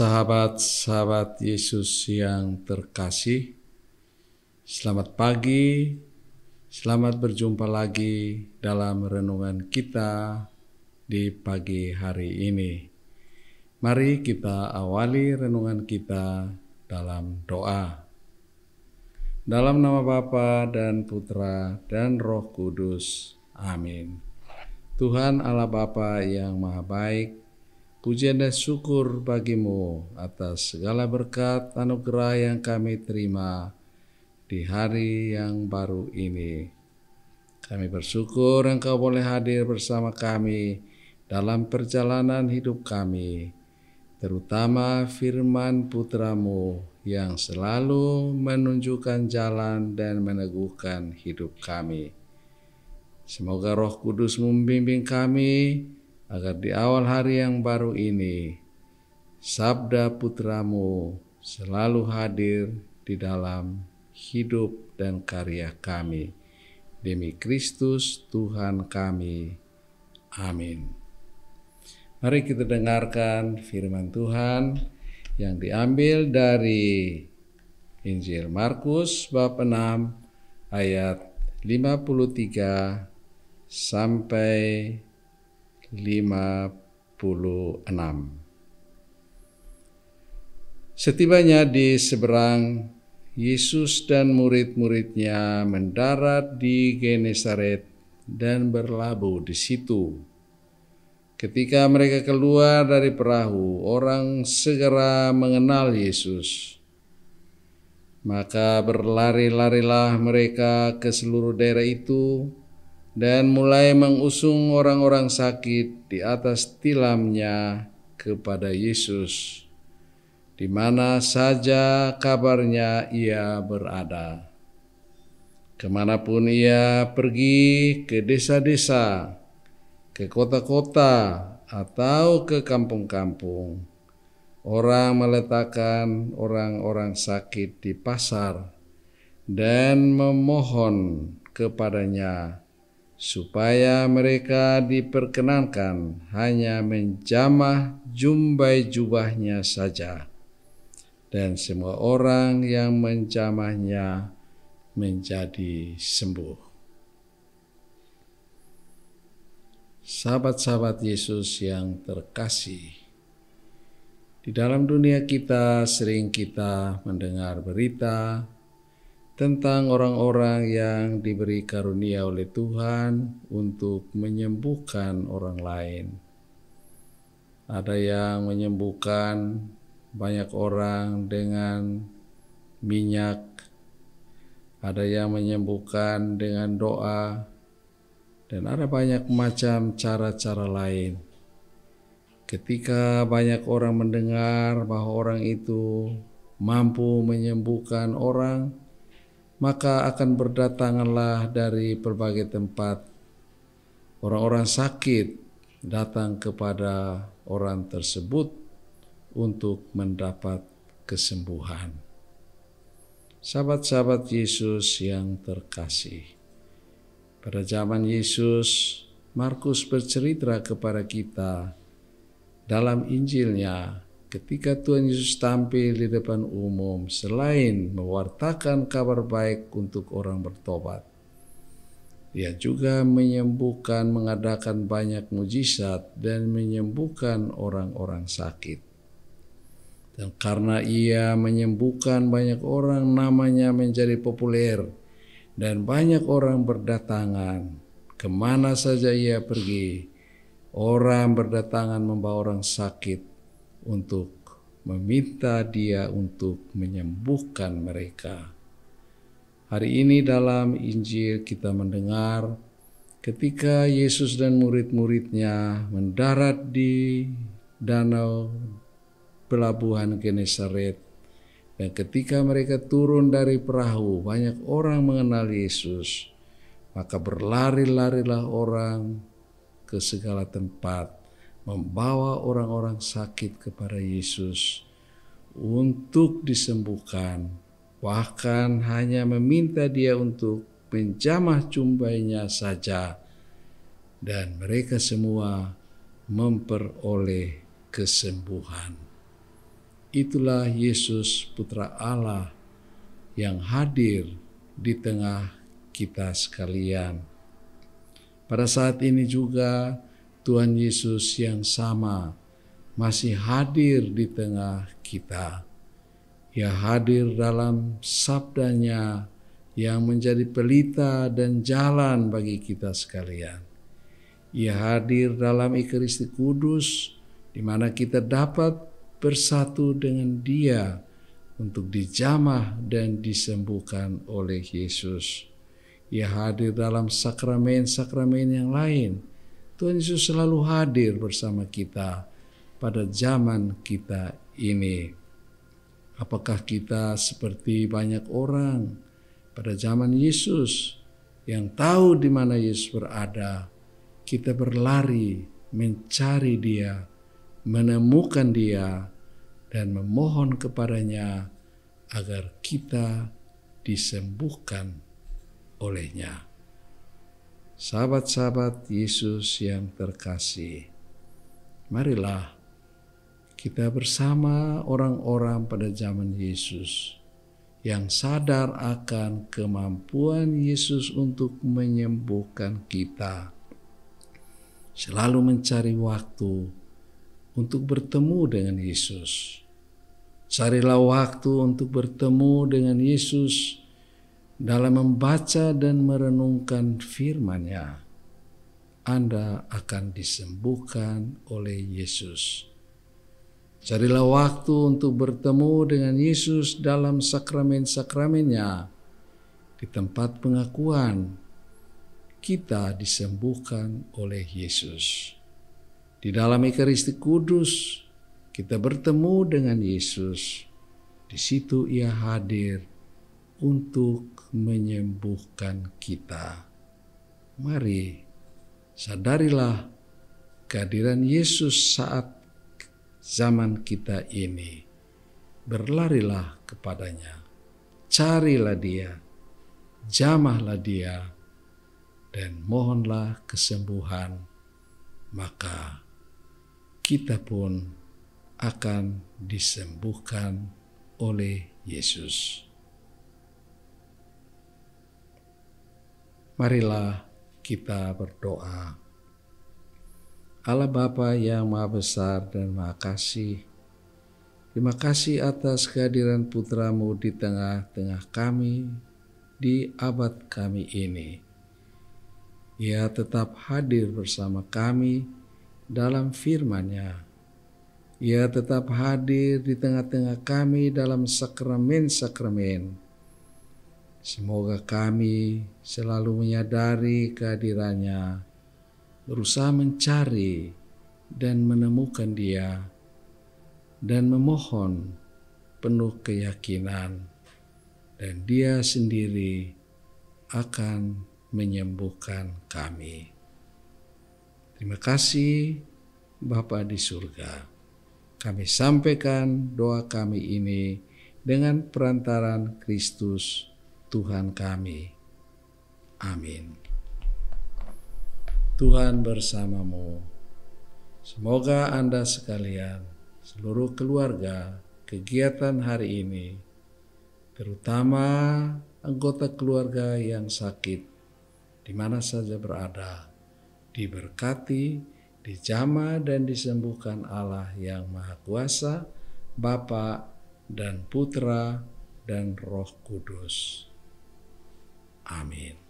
Sahabat-sahabat Yesus yang terkasih, selamat pagi, selamat berjumpa lagi dalam renungan kita di pagi hari ini. Mari kita awali renungan kita dalam doa. Dalam nama Bapa dan Putra dan Roh Kudus. Amin. Tuhan Allah Bapa yang Maha Baik, Pujian dan syukur bagimu atas segala berkat anugerah yang kami terima di hari yang baru ini. Kami bersyukur Engkau boleh hadir bersama kami dalam perjalanan hidup kami, terutama firman putramu yang selalu menunjukkan jalan dan meneguhkan hidup kami. Semoga roh kudus membimbing kami agar di awal hari yang baru ini sabda putramu selalu hadir di dalam hidup dan karya kami. Demi Kristus Tuhan kami. Amin. Mari kita dengarkan firman Tuhan yang diambil dari Injil Markus bab 6 ayat 53 sampai Setibanya di seberang, Yesus dan murid-muridnya mendarat di Genesaret dan berlabuh di situ. Ketika mereka keluar dari perahu, orang segera mengenal Yesus. Maka berlari-larilah mereka ke seluruh daerah itu, dan mulai mengusung orang-orang sakit di atas tilamnya kepada Yesus, di mana saja kabarnya ia berada. Kemanapun ia pergi, ke desa-desa, ke kota-kota, atau ke kampung-kampung, orang meletakkan orang-orang sakit di pasar dan memohon kepadanya supaya mereka diperkenankan hanya menjamah jumbai jubahnya saja dan semua orang yang menjamahnya menjadi sembuh. Sahabat-sahabat Yesus yang terkasih, di dalam dunia kita sering kita mendengar berita tentang orang-orang yang diberi karunia oleh Tuhan untuk menyembuhkan orang lain. Ada yang menyembuhkan banyak orang dengan minyak, ada yang menyembuhkan dengan doa, dan ada banyak macam cara-cara lain. Ketika banyak orang mendengar bahwa orang itu mampu menyembuhkan orang, maka akan berdatanganlah dari berbagai tempat orang-orang sakit datang kepada orang tersebut untuk mendapat kesembuhan. Sahabat-sahabat Yesus yang terkasih, pada zaman Yesus, Markus bercerita kepada kita dalam Injilnya Ketika Tuhan Yesus tampil di depan umum, selain mewartakan kabar baik untuk orang bertobat, ia juga menyembuhkan, mengadakan banyak mujizat, dan menyembuhkan orang-orang sakit. Dan karena ia menyembuhkan banyak orang, namanya menjadi populer, dan banyak orang berdatangan. Kemana saja ia pergi, orang berdatangan membawa orang sakit untuk meminta Dia untuk menyembuhkan mereka. Hari ini, dalam Injil, kita mendengar ketika Yesus dan murid-muridnya mendarat di danau pelabuhan Genesaret, dan ketika mereka turun dari perahu, banyak orang mengenal Yesus, maka berlari-larilah orang ke segala tempat membawa orang-orang sakit kepada Yesus untuk disembuhkan, bahkan hanya meminta Dia untuk menjamah cumbainya saja, dan mereka semua memperoleh kesembuhan. Itulah Yesus, Putra Allah, yang hadir di tengah kita sekalian. Pada saat ini juga, Tuhan Yesus yang sama masih hadir di tengah kita. Ia hadir dalam sabdanya yang menjadi pelita dan jalan bagi kita sekalian. Ia hadir dalam Ekaristi Kudus di mana kita dapat bersatu dengan Dia untuk dijamah dan disembuhkan oleh Yesus. Ia hadir dalam sakramen-sakramen yang lain Tuhan Yesus selalu hadir bersama kita pada zaman kita ini. Apakah kita seperti banyak orang pada zaman Yesus yang tahu di mana Yesus berada? Kita berlari mencari Dia, menemukan Dia, dan memohon kepadanya agar kita disembuhkan olehnya. Sahabat-sahabat Yesus yang terkasih, marilah kita bersama orang-orang pada zaman Yesus yang sadar akan kemampuan Yesus untuk menyembuhkan kita. Selalu mencari waktu untuk bertemu dengan Yesus. Carilah waktu untuk bertemu dengan Yesus dalam membaca dan merenungkan firman-Nya, Anda akan disembuhkan oleh Yesus. Carilah waktu untuk bertemu dengan Yesus dalam sakramen-sakramennya di tempat pengakuan kita disembuhkan oleh Yesus. Di dalam Ekaristi Kudus kita bertemu dengan Yesus. Di situ ia hadir untuk menyembuhkan kita. Mari sadarilah kehadiran Yesus saat zaman kita ini. Berlarilah kepadanya, carilah Dia, jamahlah Dia, dan mohonlah kesembuhan, maka kita pun akan disembuhkan oleh Yesus. Marilah kita berdoa. Allah Bapa yang Maha Besar dan Maha Kasih, terima kasih atas kehadiran putramu di tengah-tengah kami di abad kami ini. Ia tetap hadir bersama kami dalam firman-Nya. Ia tetap hadir di tengah-tengah kami dalam sakramen-sakramen. sakramen sakramen Semoga kami selalu menyadari kehadirannya, berusaha mencari dan menemukan dia, dan memohon penuh keyakinan, dan dia sendiri akan menyembuhkan kami. Terima kasih Bapa di surga. Kami sampaikan doa kami ini dengan perantaran Kristus Tuhan kami. Amin. Tuhan bersamamu. Semoga Anda sekalian, seluruh keluarga, kegiatan hari ini, terutama anggota keluarga yang sakit, di mana saja berada, diberkati, dijama dan disembuhkan Allah yang Maha Kuasa, Bapa dan Putra dan Roh Kudus. Amen.